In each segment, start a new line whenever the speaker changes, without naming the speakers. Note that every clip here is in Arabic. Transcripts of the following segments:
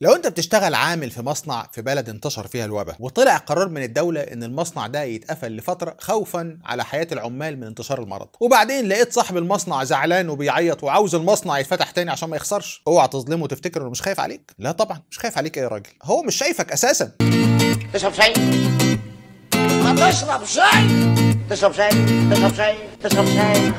لو انت بتشتغل عامل في مصنع في بلد انتشر فيها الوباء وطلع قرار من الدولة ان المصنع ده يتقفل لفترة خوفا على حياة العمال من انتشار المرض وبعدين لقيت صاحب المصنع زعلان وبيعيط وعاوز المصنع يتفتح تاني عشان ما يخسرش اوعى تظلمه وتفتكر انه مش خايف عليك لا طبعا مش خايف عليك ايه يا راجل هو مش شايفك اساسا تشرب شاي ما تشرب شاي تشرب شاي تشرب شاي تشرب شاي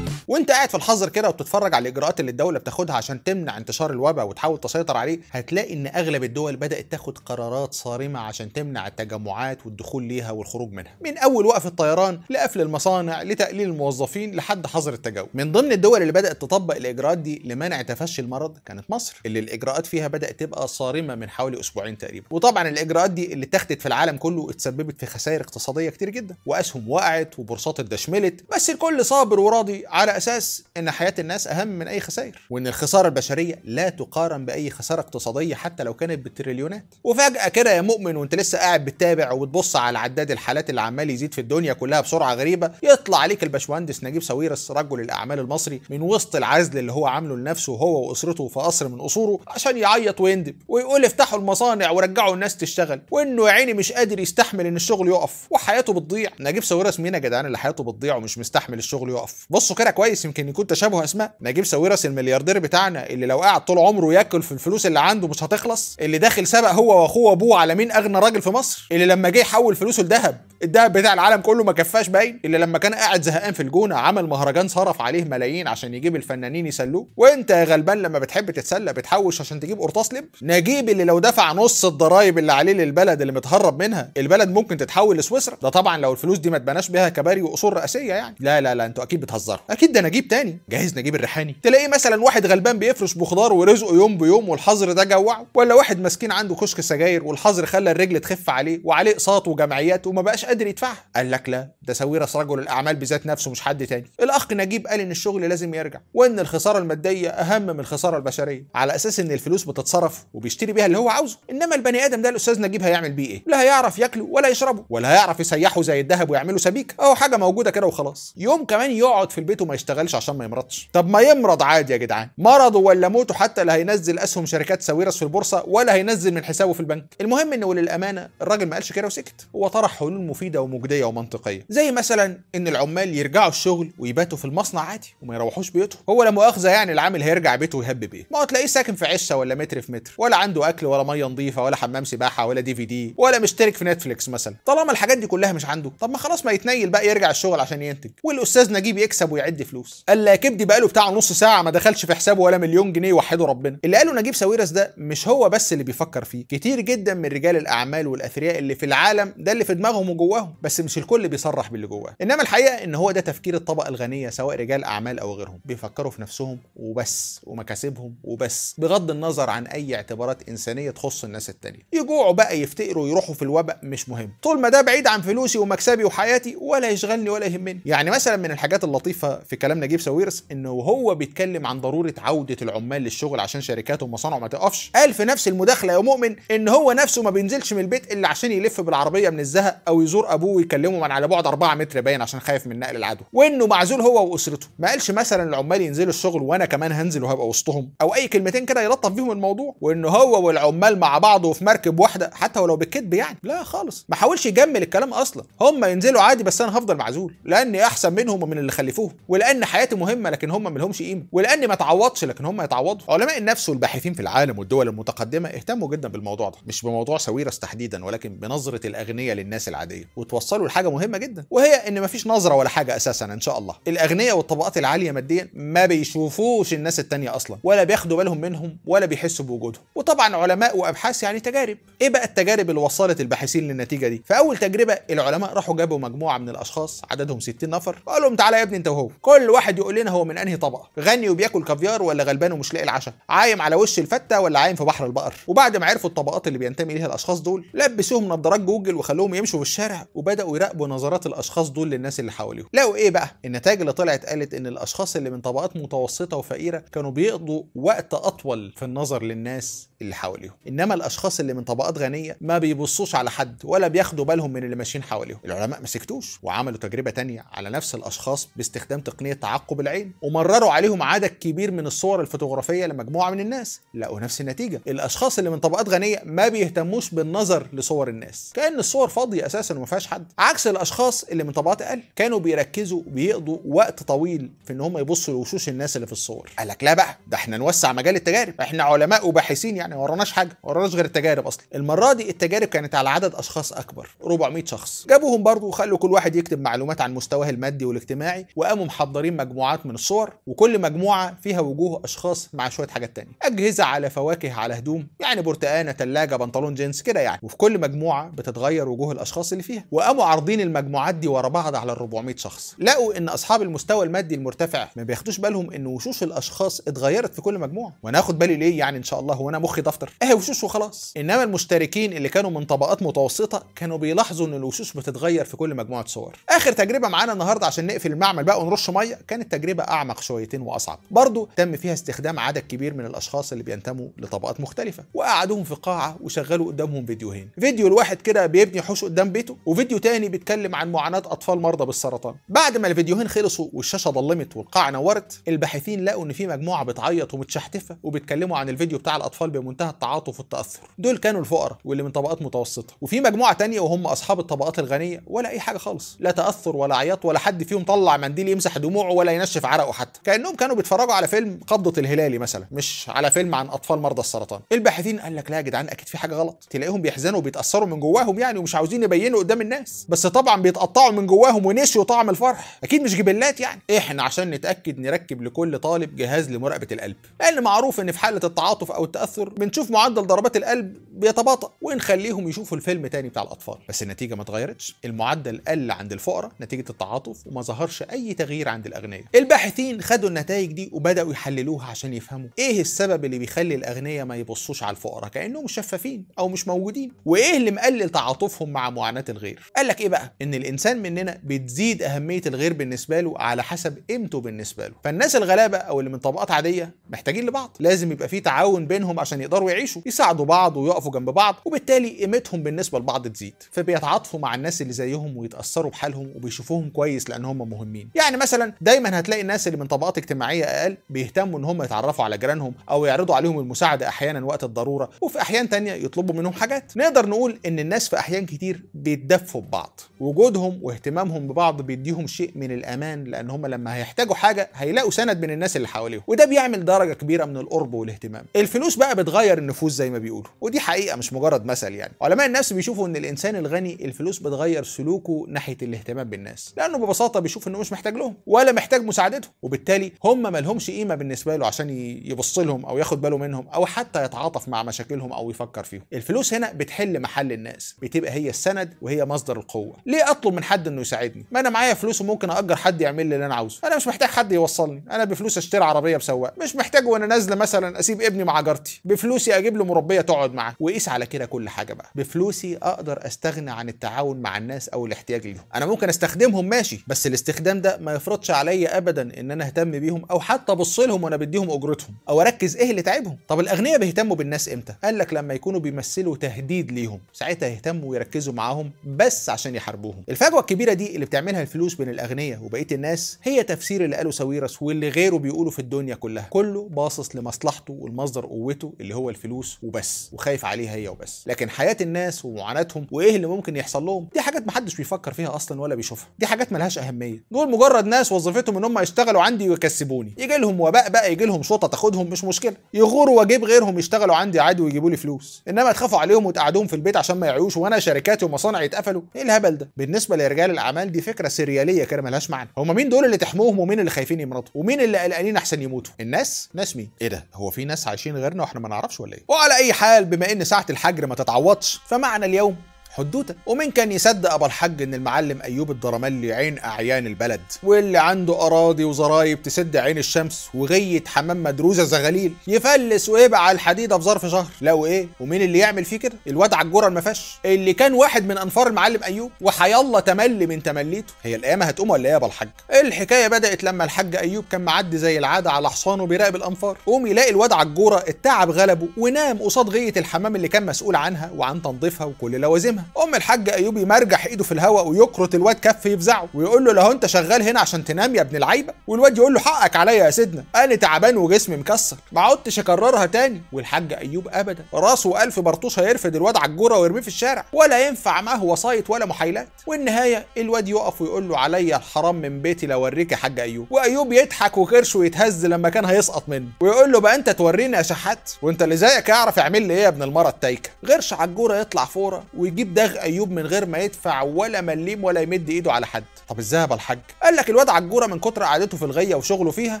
وانت قاعد في الحظر كده وبتتفرج على الاجراءات اللي الدوله بتاخدها عشان تمنع انتشار الوباء وتحاول تسيطر عليه هتلاقي ان اغلب الدول بدات تاخد قرارات صارمه عشان تمنع التجمعات والدخول ليها والخروج منها من اول وقف الطيران لقفل المصانع لتقليل الموظفين لحد حظر التجول من ضمن الدول اللي بدات تطبق الاجراءات دي لمنع تفشي المرض كانت مصر اللي الاجراءات فيها بدات تبقى صارمه من حوالي اسبوعين تقريبا وطبعا الاجراءات دي اللي اتخذت في العالم كله اتسببت في خسائر اقتصاديه كتير جدا واسهم وقعت وبورصات اتدشملت بس الكل صابر وراضي على اساس ان حياه الناس اهم من اي خسائر وان الخساره البشريه لا تقارن باي خساره اقتصاديه حتى لو كانت بالتريليونات وفجاه كده يا مؤمن وانت لسه قاعد بتتابع وبتبص على عداد الحالات اللي عمال يزيد في الدنيا كلها بسرعه غريبه يطلع عليك الباشمهندس نجيب ساويرس رجل الاعمال المصري من وسط العزل اللي هو عامله لنفسه هو واسرته في قصر من قصوره عشان يعيط ويندب ويقول افتحوا المصانع ورجعوا الناس تشتغل وانه يا عيني مش قادر يستحمل ان الشغل يقف وحياته بتضيع نجيب ساويرس مين يا جدعان اللي حياته بتضيع ومش مستحمل الشغل يقف بصوا كده كويس يمكن يكون تشابه اسماء نجيب ساويرس الملياردير بتاعنا اللي لو قعد طول عمره ياكل في الفلوس اللي عنده مش هتخلص اللي داخل سبق هو واخوه وابوه على مين اغنى راجل في مصر اللي لما جه يحول فلوسه لذهب الذهب بتاع العالم كله ما كفاش باين اللي لما كان قاعد زهقان في الجونه عمل مهرجان صرف عليه ملايين عشان يجيب الفنانين يسلوه وانت يا غلبان لما بتحب تتسلى بتحوش عشان تجيب قرطاس لب نجيب اللي لو دفع نص الضرايب اللي عليه للبلد اللي متهرب منها البلد ممكن تتحول لسويسرا ده طبعا لو الفلوس دي ما اتبناش بيها كباري وقصور رئاسيه يعني لا لا لا انتوا اكيد بتهزروا اكيد ده نجيب تاني جاهز نجيب الريحاني تلاقيه مثلا واحد غلبان بيفرش بخضار ورزقه يوم بيوم والحظر ده جوعه ولا واحد مسكين عنده كشك سجاير والحظر خلى الرجل تخف عليه وعليه اقساط وجمعيات وما بقاش قادر يدفعها قال لك لا ده ساويرس رجل الاعمال بذات نفسه مش حد تاني الاخ نجيب قال ان الشغل لازم يرجع وان الخساره الماديه اهم من الخساره البشريه على اساس ان الفلوس بتتصرف وبيشتري بيها اللي هو عاوزه انما البني ادم ده الاستاذ نجيب هيعمل بيه ايه لا هيعرف ياكله ولا يشربه ولا هيعرف يسيحه زي الذهب ويعمله سبيك او حاجه موجوده كده وخلاص يوم كمان يقعد في البيت وما يشتغلش عشان ما يمرضش طب ما يمرض عادي يا جدعان مرضه ولا موته حتى لا هينزل اسهم شركات ساويرس في البورصه ولا هينزل من حسابه في البنك المهم انه وللامانه الراجل ما قالش كده وسكت هو طرح حلول مفيده ومجديه ومنطقيه زي مثلا ان العمال يرجعوا الشغل ويباتوا في المصنع عادي وما يروحوش بيوتهم هو لا مؤاخذه يعني العامل هيرجع بيته ويهب بيه ما تلاقيه ساكن في عشه ولا متر في متر ولا عنده اكل ولا ميه نظيفه ولا حمام سباحه ولا دي في دي ولا مشترك في نتفليكس مثلا طالما الحاجات دي كلها مش عنده طب ما خلاص ما يتنيل بقى يرجع الشغل عشان ينتج والاستاذ نجيب يكسب ويعد فلوس كبدي بقاله بتاع نص ساعه ما دخلش في حسابه ولا مليون جنيه وحده ربنا اللي قاله نجيب ساويرس ده مش هو بس اللي بيفكر فيه كتير جدا من رجال الاعمال والاثرياء اللي في العالم ده اللي في دماغهم وجواهم بس مش الكل بيصرح باللي جواه انما الحقيقه ان هو ده تفكير الطبقه الغنيه سواء رجال اعمال او غيرهم بيفكروا في نفسهم وبس ومكاسبهم وبس بغض النظر عن اي اعتبارات انسانيه تخص الناس التانية يجوعوا بقى يفتقروا يروحوا في الوباء مش مهم طول ما ده بعيد عن فلوسي ومكسبي وحياتي ولا يشغلني ولا يهمني يعني مثلا من الحاجات اللطيفه في كلام نجيب ساويرس ان وهو بيتكلم عن ضروره عوده العمال للشغل عشان شركات ومصانعه ما تقفش قال في نفس المداخله يا مؤمن ان هو نفسه ما بينزلش من البيت الا عشان يلف بالعربيه من الزهق او يزور ابوه ويكلمه من على بعد 4 متر باين عشان خايف من نقل العدو وانه معزول هو واسرته ما قالش مثلا العمال ينزلوا الشغل وانا كمان هنزل وهبقى وسطهم او اي كلمتين كده يلطف بيهم الموضوع وان هو والعمال مع بعض وفي مركب واحده حتى ولو بالكذب يعني لا خالص ما حاولش يجمل الكلام اصلا هم ينزلوا عادي بس انا هفضل معزول لاني احسن منهم ومن اللي خلفوه ولان لان حياتي مهمه لكن هم ما لهمش قيمه ولان ما اتعوضش لكن هم يتعوضوا علماء النفس والباحثين في العالم والدول المتقدمه اهتموا جدا بالموضوع ده مش بموضوع سويرس تحديدا ولكن بنظره الاغنياء للناس العاديه وتوصلوا لحاجه مهمه جدا وهي ان ما فيش نظره ولا حاجه اساسا ان شاء الله الاغنياء والطبقات العاليه ماديا ما بيشوفوش الناس التانية اصلا ولا بياخدوا بالهم منهم ولا بيحسوا بوجودهم وطبعا علماء وابحاث يعني تجارب ايه بقى التجارب اللي وصلت الباحثين للنتيجه دي فاول تجربه العلماء راحوا جابوا مجموعه من الاشخاص عددهم 60 نفر وقالوا لهم تعالى يا ابني انت وهو كل كل واحد يقول لنا هو من انهي طبقه غني وبياكل كافيار ولا غلبان ومش لاقي العشاء عايم على وش الفته ولا عايم في بحر البقر وبعد ما عرفوا الطبقات اللي بينتمي ليها الاشخاص دول لبسوهم نظارات جوجل وخلوهم يمشوا في الشارع وبداوا يراقبوا نظرات الاشخاص دول للناس اللي حواليهم لقوا ايه بقى النتائج اللي طلعت قالت ان الاشخاص اللي من طبقات متوسطه وفقيره كانوا بيقضوا وقت اطول في النظر للناس اللي حواليهم انما الاشخاص اللي من طبقات غنيه ما بيبصوش على حد ولا بياخدوا بالهم من اللي ماشيين حواليهم العلماء ما سكتوش وعملوا تجربه تانية على نفس الاشخاص باستخدام تقنيه عملية تعقب العين ومرروا عليهم عدد كبير من الصور الفوتوغرافية لمجموعة من الناس لقوا نفس النتيجة الأشخاص اللي من طبقات غنية ما بيهتموش بالنظر لصور الناس كأن الصور فاضية أساسا وما فيهاش حد عكس الأشخاص اللي من طبقات أقل كانوا بيركزوا بيقضوا وقت طويل في إن هم يبصوا لوشوش الناس اللي في الصور قال لك لا بقى ده احنا نوسع مجال التجارب احنا علماء وباحثين يعني ما وراناش حاجة ما وراناش غير التجارب أصلا المرة دي التجارب كانت على عدد أشخاص أكبر 400 شخص جابوهم برضه وخلوا كل واحد يكتب معلومات عن مستواه المادي والاجتماعي وقاموا محضرين مجموعات من الصور وكل مجموعه فيها وجوه اشخاص مع شويه حاجات تانية اجهزه على فواكه على هدوم يعني برتقانه ثلاجه بنطلون جينز كده يعني وفي كل مجموعه بتتغير وجوه الاشخاص اللي فيها وقاموا عارضين المجموعات دي ورا بعض على ال 400 شخص لقوا ان اصحاب المستوى المادي المرتفع ما بياخدوش بالهم ان وشوش الاشخاص اتغيرت في كل مجموعه وانا اخد بالي ليه يعني ان شاء الله وانا مخي دفتر اهي وشوش وخلاص انما المشتركين اللي كانوا من طبقات متوسطه كانوا بيلاحظوا ان الوشوش بتتغير في كل مجموعه صور اخر تجربه معانا النهارده عشان نقفل المعمل بقى ونرش ميه شويه كانت تجربه اعمق شويتين واصعب برضه تم فيها استخدام عدد كبير من الاشخاص اللي بينتموا لطبقات مختلفه وقعدوهم في قاعه وشغلوا قدامهم فيديوهين فيديو الواحد كده بيبني حوش قدام بيته وفيديو تاني بيتكلم عن معاناه اطفال مرضى بالسرطان بعد ما الفيديوهين خلصوا والشاشه ظلمت والقاعه نورت الباحثين لقوا ان في مجموعه بتعيط ومتشحتفه وبيتكلموا عن الفيديو بتاع الاطفال بمنتهى التعاطف والتاثر دول كانوا الفقراء واللي من طبقات متوسطه وفي مجموعه تانية وهم اصحاب الطبقات الغنيه ولا اي حاجه خالص لا تاثر ولا عياط ولا حد فيهم طلع منديل يمسح دموعه ولا ينشف عرقه حتى كانهم كانوا بيتفرجوا على فيلم قبضه الهلالي مثلا مش على فيلم عن اطفال مرضى السرطان الباحثين قال لك لا يا جدعان اكيد في حاجه غلط تلاقيهم بيحزنوا وبيتاثروا من جواهم يعني ومش عاوزين يبينوا قدام الناس بس طبعا بيتقطعوا من جواهم ونسيوا طعم الفرح اكيد مش جبلات يعني احنا عشان نتاكد نركب لكل طالب جهاز لمراقبه القلب لان معروف ان في حاله التعاطف او التاثر بنشوف معدل ضربات القلب بيتباطأ ونخليهم يشوفوا الفيلم تاني بتاع الاطفال بس النتيجه ما اتغيرتش المعدل قل عند الفقراء نتيجه التعاطف وما ظهرش اي تغيير عند عند الاغنياء الباحثين خدوا النتائج دي وبداوا يحللوها عشان يفهموا ايه السبب اللي بيخلي الاغنياء ما يبصوش على الفقراء كانهم شفافين او مش موجودين وايه اللي مقلل تعاطفهم مع معاناه الغير قال لك ايه بقى ان الانسان مننا بتزيد اهميه الغير بالنسبه له على حسب قيمته بالنسبه له فالناس الغلابه او اللي من طبقات عاديه محتاجين لبعض لازم يبقى في تعاون بينهم عشان يقدروا يعيشوا يساعدوا بعض ويقفوا جنب بعض وبالتالي قيمتهم بالنسبه لبعض تزيد فبيتعاطفوا مع الناس اللي زيهم ويتاثروا بحالهم وبيشوفوهم كويس لان هم مهمين يعني مثلا دايما هتلاقي الناس اللي من طبقات اجتماعيه اقل بيهتموا ان هم يتعرفوا على جيرانهم او يعرضوا عليهم المساعده احيانا وقت الضروره وفي احيان تانية يطلبوا منهم حاجات نقدر نقول ان الناس في احيان كتير بيتدفوا ببعض وجودهم واهتمامهم ببعض بيديهم شيء من الامان لان هم لما هيحتاجوا حاجه هيلاقوا سند من الناس اللي حواليهم وده بيعمل درجه كبيره من القرب والاهتمام الفلوس بقى بتغير النفوس زي ما بيقولوا ودي حقيقه مش مجرد مثل يعني علماء النفس بيشوفوا ان الانسان الغني الفلوس بتغير سلوكه ناحيه الاهتمام بالناس لانه ببساطه بيشوف انه مش محتاج لهم ولا محتاج مساعدتهم وبالتالي هم ما لهمش قيمه بالنسبه له عشان يبص لهم او ياخد باله منهم او حتى يتعاطف مع مشاكلهم او يفكر فيهم الفلوس هنا بتحل محل الناس بتبقى هي السند وهي مصدر القوه ليه اطلب من حد انه يساعدني ما انا معايا فلوس وممكن اجر حد يعمل لي اللي انا عاوزه انا مش محتاج حد يوصلني انا بفلوس اشتري عربيه بسواق مش محتاج وانا نازله مثلا اسيب ابني مع جارتي بفلوسي اجيب له مربيه تقعد معاه وقيس على كده كل حاجه بقى بفلوسي اقدر استغنى عن التعاون مع الناس او الاحتياج ليهم انا ممكن استخدمهم ماشي بس الاستخدام ده ما يفرضش عليا ابدا ان انا اهتم بيهم او حتى ابص لهم وانا بديهم اجرتهم او اركز ايه اللي تعبهم طب الاغنياء بيهتموا بالناس امتى قال لك لما يكونوا بيمثلوا تهديد ليهم ساعتها يهتموا ويركزوا معاهم بس عشان يحاربوهم الفجوه الكبيره دي اللي بتعملها الفلوس بين الاغنياء وبقيه الناس هي تفسير اللي قاله ساويرس واللي غيره بيقوله في الدنيا كلها كله باصص لمصلحته والمصدر قوته اللي هو الفلوس وبس وخايف عليها هي وبس لكن حياه الناس ومعاناتهم وايه اللي ممكن يحصل لهم دي حاجات محدش بيفكر فيها اصلا ولا بيشوفها دي حاجات ملهاش اهميه دول مجرد ناس وظيفتهم ان هم يشتغلوا عندي ويكسبوني يجي لهم وباء بقى يجي لهم شوطه تاخدهم مش مشكله يغوروا واجيب غيرهم يشتغلوا عندي عادي ويجيبوا لي فلوس انما تخافوا عليهم وتقعدوهم في البيت عشان ما يعيوش وانا شركاتي ومصانعي يتقفلوا ايه الهبل ده بالنسبه لرجال الاعمال دي فكره سرياليه كده ملهاش معنى هم مين دول اللي تحموهم ومين اللي خايفين يمرضوا ومين اللي قلقانين احسن يموتوا الناس ناس مين ايه ده هو في ناس عايشين غيرنا واحنا ما نعرفش ولا ايه وعلى اي حال بما ان ساعه الحجر ما تتعوضش فمعنى اليوم حدوته ومين كان يصدق ابو الحاج ان المعلم ايوب الدرملي عين اعيان البلد واللي عنده اراضي وزرايب تسد عين الشمس وغيه حمام مدروزه زغاليل يفلس ويبقى على الحديده في ظرف شهر لو ايه ومين اللي يعمل فيه كده الواد على المفش ما اللي كان واحد من انفار المعلم ايوب وحيالله تملي من تمليته هي القيامه هتقوم ولا ايه يا ابو الحاج الحكايه بدات لما الحاج ايوب كان معدي زي العاده على حصانه بيراقب الانفار قوم يلاقي الواد على التعب غلبه ونام قصاد غيه الحمام اللي كان مسؤول عنها وعن تنظيفها وكل لوازمها ام الحاج ايوب يمرجح ايده في الهواء ويكرت الواد كف يفزعه ويقول له لو انت شغال هنا عشان تنام يا ابن العيبه والواد يقول له حقك عليا يا سيدنا انا تعبان وجسمي مكسر ما عدتش اكررها تاني والحاج ايوب ابدا راسه الف برطوش هيرفد الواد على الجوره ويرميه في الشارع ولا ينفع معاه وسايط ولا محايلات والنهايه الواد يقف ويقول له عليا الحرام من بيتي لو اوريك يا حاج ايوب وايوب يضحك وكرشه يتهز لما كان هيسقط منه ويقول له بقى انت توريني يا شحات وانت اللي زيك يعرف يعمل لي ايه يا ابن المره التايكه غيرش على الجوره يطلع فوره ويجيب دغ ايوب من غير ما يدفع ولا مليم ولا يمد ايده على حد طب ازاي يا الحاج قال لك الواد عجوره من كتر قعدته في الغيه وشغله فيها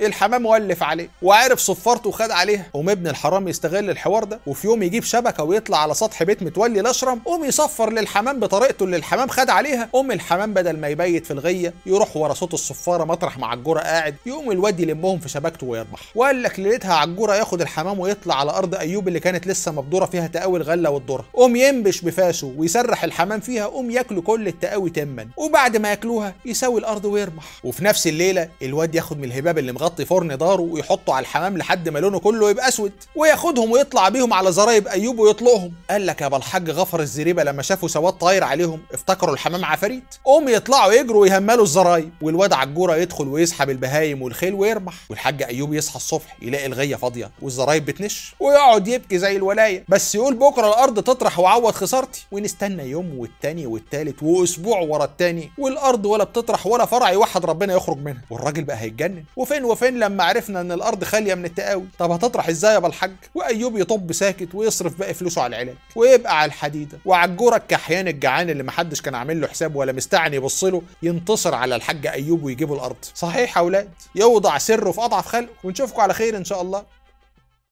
الحمام ولف عليه وعرف صفارته وخد عليها قوم ابن الحرام يستغل الحوار ده وفي يوم يجيب شبكه ويطلع على سطح بيت متولي الاشرم قوم يصفر للحمام بطريقته اللي الحمام خد عليها قوم الحمام بدل ما يبيت في الغيه يروح ورا صوت الصفاره مطرح مع عجوره قاعد يقوم الواد يلمهم في شبكته ويربح وقال لك ليلتها عجوره ياخد الحمام ويطلع على ارض ايوب اللي كانت لسه مبدوره فيها تقاوي الغله والذره قوم ينبش بفاسه يسرح الحمام فيها قوم ياكلوا كل التقاوي تما وبعد ما ياكلوها يسوي الارض ويرمح وفي نفس الليله الواد ياخد من الهباب اللي مغطي فرن داره ويحطه على الحمام لحد ما لونه كله يبقى اسود وياخدهم ويطلع بيهم على زرايب ايوب ويطلقهم قال لك يا بالحاج غفر الزريبه لما شافوا سواد طاير عليهم افتكروا الحمام عفاريت قوم يطلعوا يجروا ويهملوا الزرايب والواد عجوره يدخل ويسحب البهايم والخيل ويرمح والحاج ايوب يصحى الصبح يلاقي الغيه فاضيه والزرايب بتنش ويقعد يبكي زي الولايه بس يقول بكره الارض تطرح وعوض خسارتي ونست استنى يوم والتاني والتالت واسبوع ورا التاني والارض ولا بتطرح ولا فرع يوحد ربنا يخرج منها والراجل بقى هيتجنن وفين وفين لما عرفنا ان الارض خاليه من التقاوي طب هتطرح ازاي يا بالحاج وايوب يطب ساكت ويصرف باقي فلوسه على العلاج ويبقى على الحديده وعلى الجوره الكحيان الجعان اللي محدش كان عامل له حساب ولا مستعني يبص له ينتصر على الحاج ايوب ويجيبه الارض صحيح يا اولاد يوضع سره في اضعف خلقه ونشوفكم على خير ان شاء الله